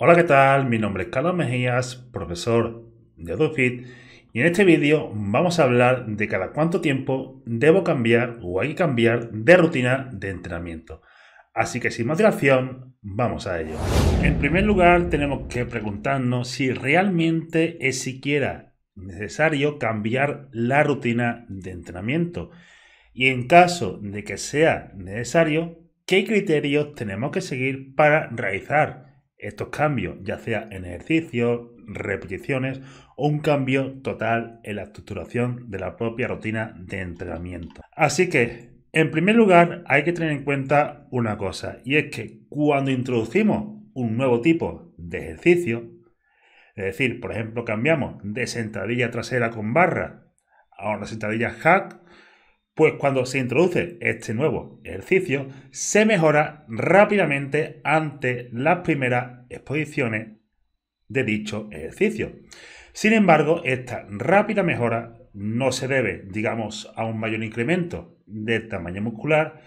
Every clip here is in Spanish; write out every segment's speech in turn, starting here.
Hola, ¿qué tal? Mi nombre es Carlos Mejías, profesor de AutoFit, y en este vídeo vamos a hablar de cada cuánto tiempo debo cambiar o hay que cambiar de rutina de entrenamiento. Así que sin más dilación, vamos a ello. En primer lugar, tenemos que preguntarnos si realmente es siquiera necesario cambiar la rutina de entrenamiento. Y en caso de que sea necesario, ¿qué criterios tenemos que seguir para realizar estos cambios, ya sea en ejercicios, repeticiones o un cambio total en la estructuración de la propia rutina de entrenamiento. Así que, en primer lugar, hay que tener en cuenta una cosa y es que cuando introducimos un nuevo tipo de ejercicio, es decir, por ejemplo, cambiamos de sentadilla trasera con barra a una sentadilla hack, pues cuando se introduce este nuevo ejercicio, se mejora rápidamente ante las primeras exposiciones de dicho ejercicio. Sin embargo, esta rápida mejora no se debe, digamos, a un mayor incremento del tamaño muscular,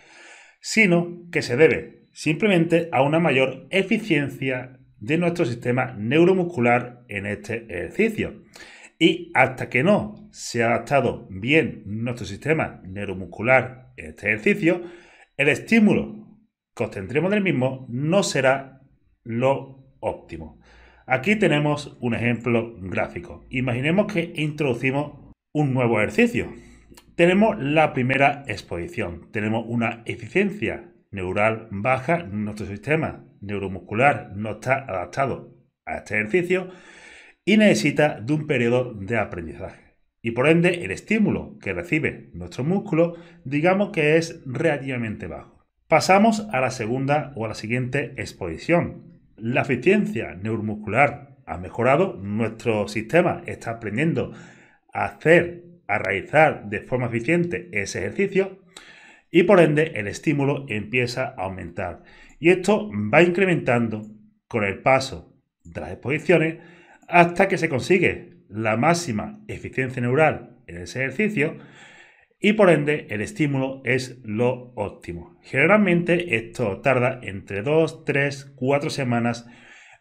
sino que se debe simplemente a una mayor eficiencia de nuestro sistema neuromuscular en este ejercicio. Y hasta que no se ha adaptado bien nuestro sistema neuromuscular en este ejercicio, el estímulo que obtendremos del mismo no será lo óptimo. Aquí tenemos un ejemplo gráfico. Imaginemos que introducimos un nuevo ejercicio. Tenemos la primera exposición. Tenemos una eficiencia neural baja. Nuestro sistema neuromuscular no está adaptado a este ejercicio y necesita de un periodo de aprendizaje. Y por ende, el estímulo que recibe nuestro músculo, digamos que es relativamente bajo. Pasamos a la segunda o a la siguiente exposición. La eficiencia neuromuscular ha mejorado, nuestro sistema está aprendiendo a hacer, a realizar de forma eficiente ese ejercicio y por ende el estímulo empieza a aumentar. Y esto va incrementando con el paso de las exposiciones hasta que se consigue la máxima eficiencia neural en ese ejercicio y por ende el estímulo es lo óptimo. Generalmente esto tarda entre 2, 3, 4 semanas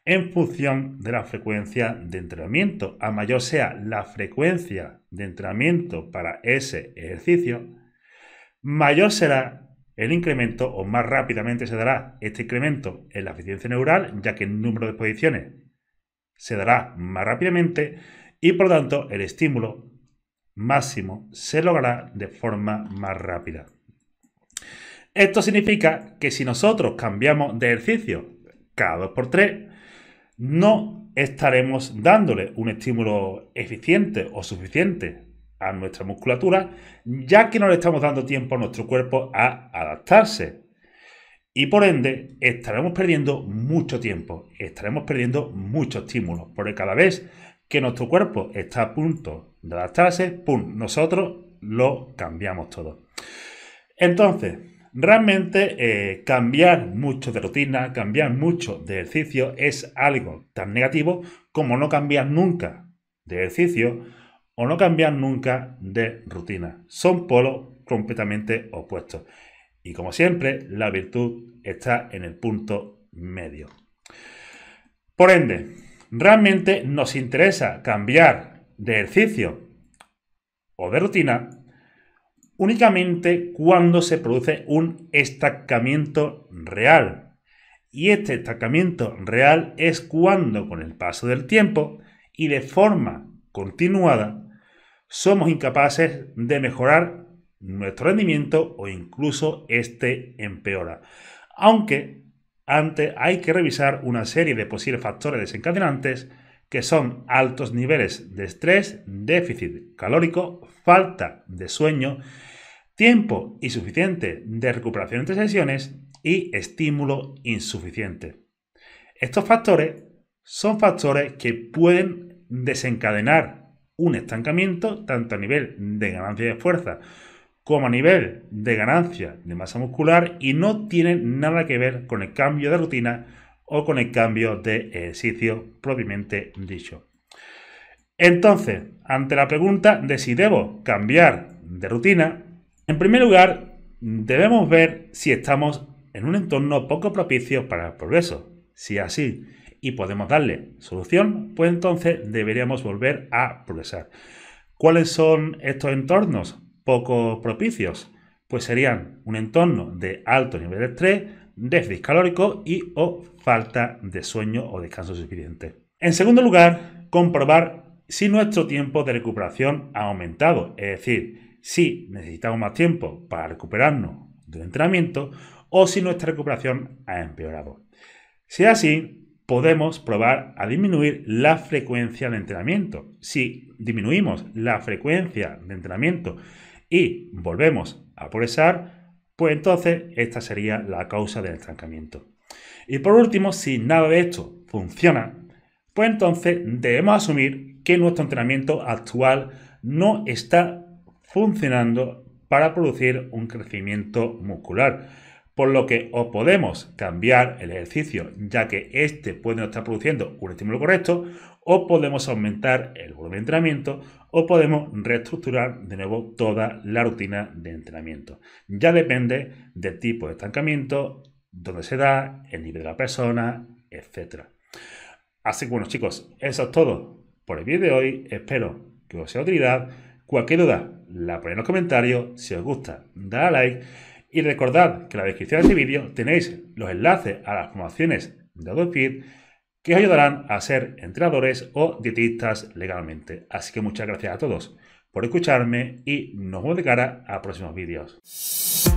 en función de la frecuencia de entrenamiento. A mayor sea la frecuencia de entrenamiento para ese ejercicio, mayor será el incremento o más rápidamente se dará este incremento en la eficiencia neural, ya que el número de posiciones se dará más rápidamente y por lo tanto el estímulo máximo se logrará de forma más rápida. Esto significa que si nosotros cambiamos de ejercicio cada 2 por 3 no estaremos dándole un estímulo eficiente o suficiente a nuestra musculatura, ya que no le estamos dando tiempo a nuestro cuerpo a adaptarse y por ende, estaremos perdiendo mucho tiempo, estaremos perdiendo mucho estímulos, porque cada vez que nuestro cuerpo está a punto de adaptarse, ¡pum!, nosotros lo cambiamos todo. Entonces, realmente eh, cambiar mucho de rutina, cambiar mucho de ejercicio es algo tan negativo como no cambiar nunca de ejercicio o no cambiar nunca de rutina. Son polos completamente opuestos. Y como siempre, la virtud está en el punto medio. Por ende, realmente nos interesa cambiar de ejercicio o de rutina únicamente cuando se produce un estancamiento real. Y este estancamiento real es cuando con el paso del tiempo y de forma continuada somos incapaces de mejorar nuestro rendimiento o incluso este empeora. Aunque antes hay que revisar una serie de posibles factores desencadenantes que son altos niveles de estrés, déficit calórico, falta de sueño, tiempo insuficiente de recuperación entre sesiones y estímulo insuficiente. Estos factores son factores que pueden desencadenar un estancamiento tanto a nivel de ganancia de fuerza como a nivel de ganancia de masa muscular y no tienen nada que ver con el cambio de rutina o con el cambio de ejercicio propiamente dicho. Entonces, ante la pregunta de si debo cambiar de rutina, en primer lugar, debemos ver si estamos en un entorno poco propicio para el progreso. Si así y podemos darle solución, pues entonces deberíamos volver a progresar. ¿Cuáles son estos entornos? propicios? Pues serían un entorno de alto nivel de estrés, déficit calórico y o falta de sueño o descanso suficiente. En segundo lugar, comprobar si nuestro tiempo de recuperación ha aumentado, es decir, si necesitamos más tiempo para recuperarnos del entrenamiento o si nuestra recuperación ha empeorado. Si es así, podemos probar a disminuir la frecuencia de entrenamiento. Si disminuimos la frecuencia de entrenamiento y volvemos a progresar, pues entonces esta sería la causa del estancamiento. Y por último, si nada de esto funciona, pues entonces debemos asumir que nuestro entrenamiento actual no está funcionando para producir un crecimiento muscular por lo que o podemos cambiar el ejercicio ya que este puede no estar produciendo un estímulo correcto, o podemos aumentar el volumen de entrenamiento, o podemos reestructurar de nuevo toda la rutina de entrenamiento. Ya depende del tipo de estancamiento, dónde se da, el nivel de la persona, etc. Así que bueno chicos, eso es todo por el vídeo de hoy. Espero que os sea de utilidad. Cualquier duda la ponéis en los comentarios. Si os gusta, da a like. Y recordad que en la descripción de este vídeo tenéis los enlaces a las formaciones de Adobe que os ayudarán a ser entrenadores o dietistas legalmente. Así que muchas gracias a todos por escucharme y nos vemos de cara a próximos vídeos.